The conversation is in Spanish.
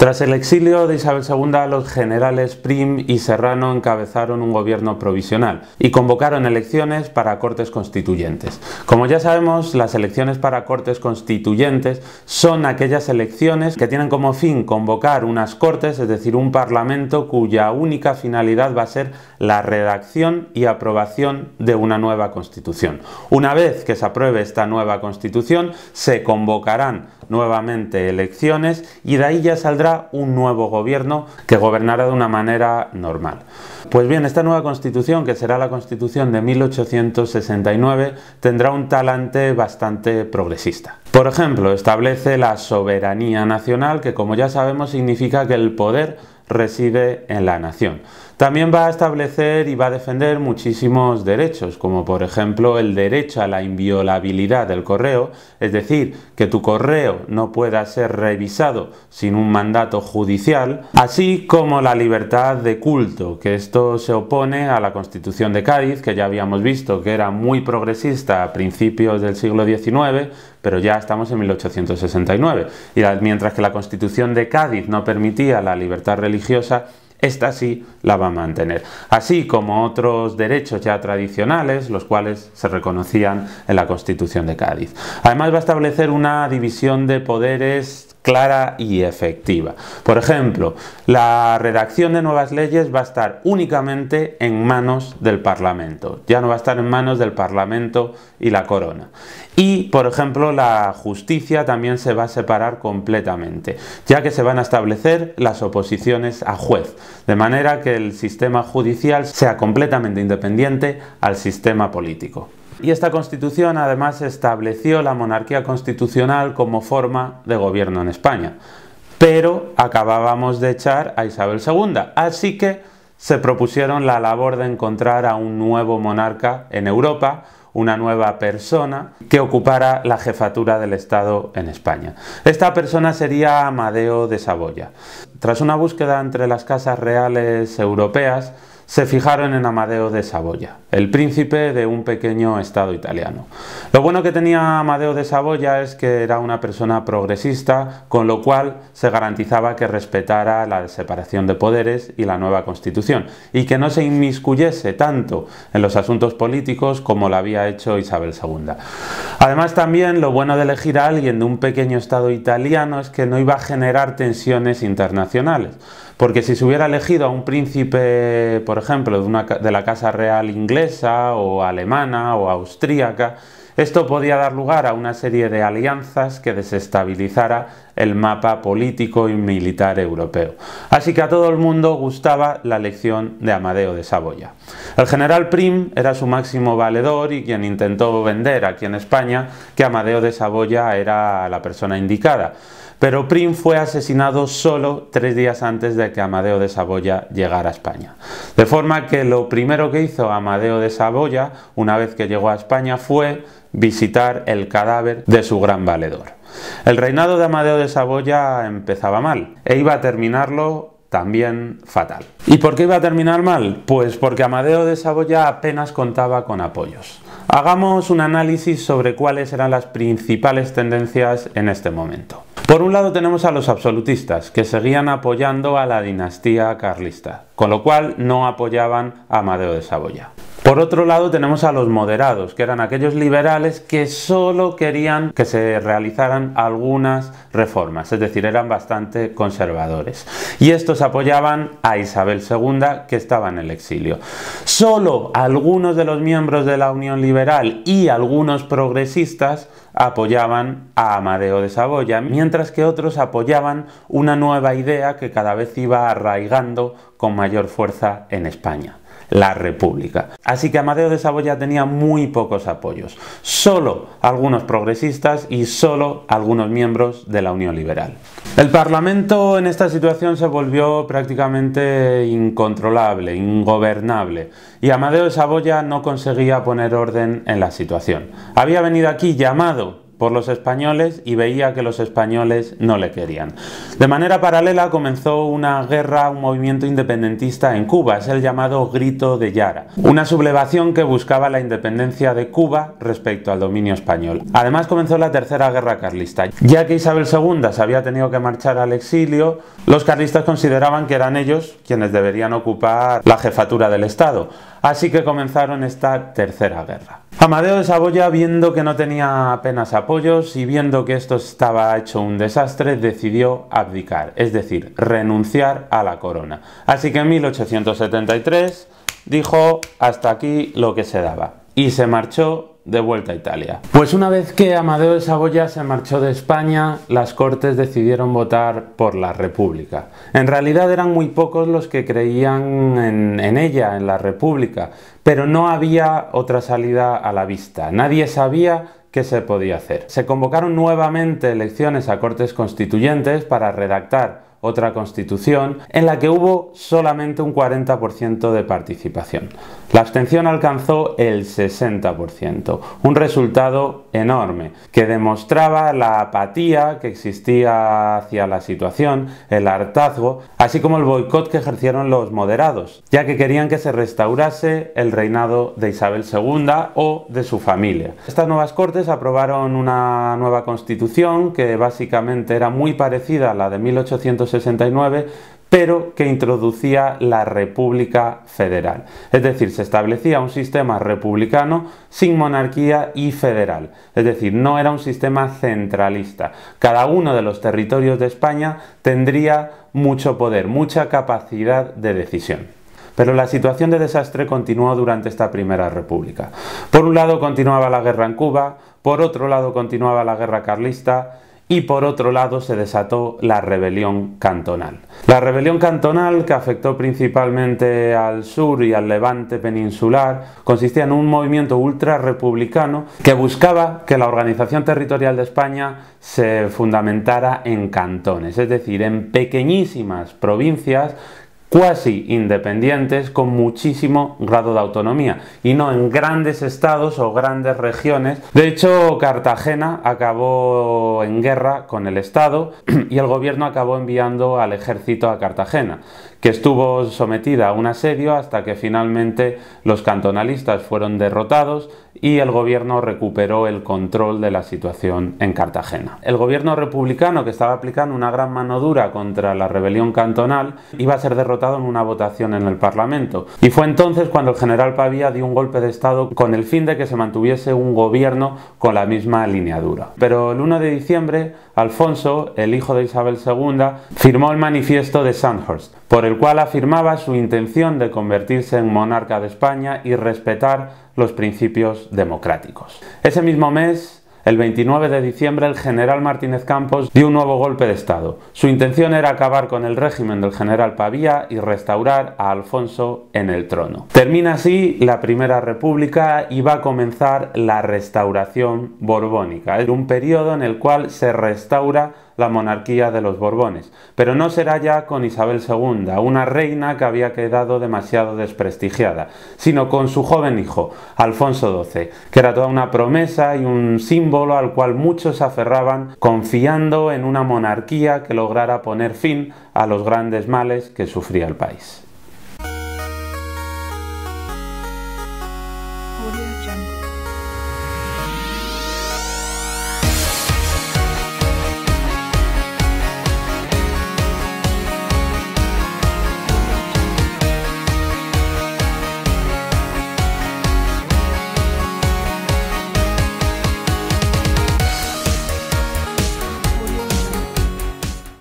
Tras el exilio de Isabel II, los generales Prim y Serrano encabezaron un gobierno provisional y convocaron elecciones para Cortes Constituyentes. Como ya sabemos, las elecciones para Cortes Constituyentes son aquellas elecciones que tienen como fin convocar unas Cortes, es decir, un Parlamento cuya única finalidad va a ser la redacción y aprobación de una nueva Constitución. Una vez que se apruebe esta nueva Constitución, se convocarán nuevamente elecciones y de ahí ya saldrá un nuevo gobierno que gobernará de una manera normal. Pues bien, esta nueva constitución, que será la constitución de 1869, tendrá un talante bastante progresista. Por ejemplo, establece la soberanía nacional, que como ya sabemos significa que el poder reside en la nación. También va a establecer y va a defender muchísimos derechos, como por ejemplo el derecho a la inviolabilidad del correo, es decir, que tu correo no pueda ser revisado sin un mandato judicial, así como la libertad de culto, que esto se opone a la Constitución de Cádiz, que ya habíamos visto que era muy progresista a principios del siglo XIX, pero ya estamos en 1869, y mientras que la Constitución de Cádiz no permitía la libertad religiosa, esta sí la va a mantener. Así como otros derechos ya tradicionales, los cuales se reconocían en la Constitución de Cádiz. Además va a establecer una división de poderes clara y efectiva. Por ejemplo, la redacción de nuevas leyes va a estar únicamente en manos del Parlamento, ya no va a estar en manos del Parlamento y la Corona. Y, por ejemplo, la justicia también se va a separar completamente, ya que se van a establecer las oposiciones a juez, de manera que el sistema judicial sea completamente independiente al sistema político. Y esta constitución además estableció la monarquía constitucional como forma de gobierno en España. Pero acabábamos de echar a Isabel II, así que se propusieron la labor de encontrar a un nuevo monarca en Europa, una nueva persona que ocupara la jefatura del Estado en España. Esta persona sería Amadeo de Saboya. Tras una búsqueda entre las casas reales europeas, se fijaron en Amadeo de Saboya, el príncipe de un pequeño estado italiano. Lo bueno que tenía Amadeo de Saboya es que era una persona progresista, con lo cual se garantizaba que respetara la separación de poderes y la nueva constitución, y que no se inmiscuyese tanto en los asuntos políticos como lo había hecho Isabel II. Además también lo bueno de elegir a alguien de un pequeño estado italiano es que no iba a generar tensiones internacionales. Porque si se hubiera elegido a un príncipe, por ejemplo, de, la casa real inglesa o alemana o austríaca, esto podía dar lugar a una serie de alianzas que desestabilizara el mapa político y militar europeo. Así que a todo el mundo gustaba la elección de Amadeo de Saboya. El general Prim era su máximo valedor y quien intentó vender aquí en España que Amadeo de Saboya era la persona indicada pero Prim fue asesinado solo tres días antes de que Amadeo de Saboya llegara a España. De forma que lo primero que hizo Amadeo de Saboya, una vez que llegó a España, fue visitar el cadáver de su gran valedor. El reinado de Amadeo de Saboya empezaba mal e iba a terminarlo también fatal. ¿Y por qué iba a terminar mal? Pues porque Amadeo de Saboya apenas contaba con apoyos. Hagamos un análisis sobre cuáles eran las principales tendencias en este momento. Por un lado tenemos a los absolutistas, que seguían apoyando a la dinastía carlista, con lo cual no apoyaban a Amadeo de Saboya. Por otro lado tenemos a los moderados, que eran aquellos liberales que solo querían que se realizaran algunas reformas, es decir, eran bastante conservadores. Y estos apoyaban a Isabel II, que estaba en el exilio. Solo algunos de los miembros de la Unión Liberal y algunos progresistas apoyaban a Amadeo de Saboya, mientras que otros apoyaban una nueva idea que cada vez iba arraigando con mayor fuerza en España la República. Así que Amadeo de Saboya tenía muy pocos apoyos, solo algunos progresistas y solo algunos miembros de la Unión Liberal. El Parlamento en esta situación se volvió prácticamente incontrolable, ingobernable, y Amadeo de Saboya no conseguía poner orden en la situación. Había venido aquí llamado por los españoles y veía que los españoles no le querían. De manera paralela comenzó una guerra, un movimiento independentista en Cuba, es el llamado Grito de Yara, una sublevación que buscaba la independencia de Cuba respecto al dominio español. Además comenzó la Tercera Guerra Carlista. Ya que Isabel II se había tenido que marchar al exilio, los carlistas consideraban que eran ellos quienes deberían ocupar la jefatura del Estado, así que comenzaron esta Tercera Guerra. Amadeo de Saboya, viendo que no tenía apenas apoyos y viendo que esto estaba hecho un desastre, decidió abdicar, es decir, renunciar a la corona. Así que en 1873 dijo hasta aquí lo que se daba y se marchó de vuelta a Italia. Pues una vez que Amadeo de Saboya se marchó de España, las Cortes decidieron votar por la República. En realidad eran muy pocos los que creían en, ella, en la República, pero no había otra salida a la vista. Nadie sabía qué se podía hacer. Se convocaron nuevamente elecciones a Cortes Constituyentes para redactar otra constitución, en la que hubo solamente un 40% de participación. La abstención alcanzó el 60%, un resultado enorme, que demostraba la apatía que existía hacia la situación, el hartazgo, así como el boicot que ejercieron los moderados, ya que querían que se restaurase el reinado de Isabel II o de su familia. Estas nuevas cortes aprobaron una nueva constitución que básicamente era muy parecida a la de 1800 69, pero que introducía la República Federal. Es decir, se establecía un sistema republicano sin monarquía y federal. Es decir, no era un sistema centralista. Cada uno de los territorios de España tendría mucho poder, mucha capacidad de decisión. Pero la situación de desastre continuó durante esta primera república. Por un lado continuaba la guerra en Cuba, por otro lado continuaba la guerra carlista, y por otro lado se desató la rebelión cantonal. La rebelión cantonal, que afectó principalmente al sur y al levante peninsular, consistía en un movimiento ultrarrepublicano que buscaba que la organización territorial de España se fundamentara en cantones, es decir, en pequeñísimas provincias cuasi independientes con muchísimo grado de autonomía y no en grandes estados o grandes regiones. De hecho, Cartagena acabó en guerra con el Estado y el gobierno acabó enviando al ejército a Cartagena que estuvo sometida a un asedio hasta que finalmente los cantonalistas fueron derrotados y el gobierno recuperó el control de la situación en Cartagena. El gobierno republicano, que estaba aplicando una gran mano dura contra la rebelión cantonal, iba a ser derrotado en una votación en el Parlamento. Y fue entonces cuando el general Pavía dio un golpe de Estado con el fin de que se mantuviese un gobierno con la misma lineadura. Pero el 1 de diciembre, Alfonso, el hijo de Isabel II, firmó el manifiesto de Sandhurst, por el cual afirmaba su intención de convertirse en monarca de España y respetar los principios democráticos. Ese mismo mes, el 29 de diciembre el general Martínez Campos dio un nuevo golpe de Estado. Su intención era acabar con el régimen del general Pavía y restaurar a Alfonso en el trono. Termina así la Primera República y va a comenzar la restauración borbónica, un periodo en el cual se restaura la monarquía de los Borbones, pero no será ya con Isabel II, una reina que había quedado demasiado desprestigiada, sino con su joven hijo, Alfonso XII, que era toda una promesa y un símbolo al cual muchos se aferraban confiando en una monarquía que lograra poner fin a los grandes males que sufría el país.